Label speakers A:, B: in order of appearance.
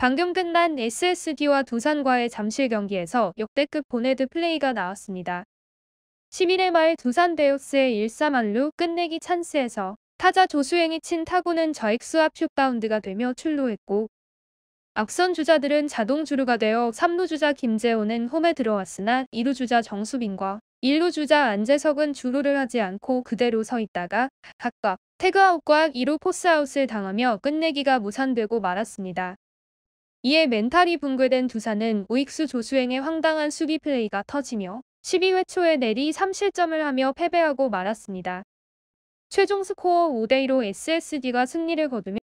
A: 방금 끝난 SSD와 두산과의 잠실 경기에서 역대급 보네드 플레이가 나왔습니다. 11회 말 두산 베오스의 1사만루 끝내기 찬스에서 타자 조수행이 친 타구는 좌익수 압 슛바운드가 되며 출루했고 앞선 주자들은 자동 주루가 되어 3루 주자 김재호는 홈에 들어왔으나 2루 주자 정수빈과 1루 주자 안재석은 주루를 하지 않고 그대로 서 있다가 각각 태그아웃과 2루 포스아웃을 당하며 끝내기가 무산되고 말았습니다. 이에 멘탈이 붕괴된 두산은 우익수 조수행의 황당한 수비 플레이가 터지며 12회 초에 내리 3실점을 하며 패배하고 말았습니다. 최종 스코어 5대2로 SSD가 승리를 거두며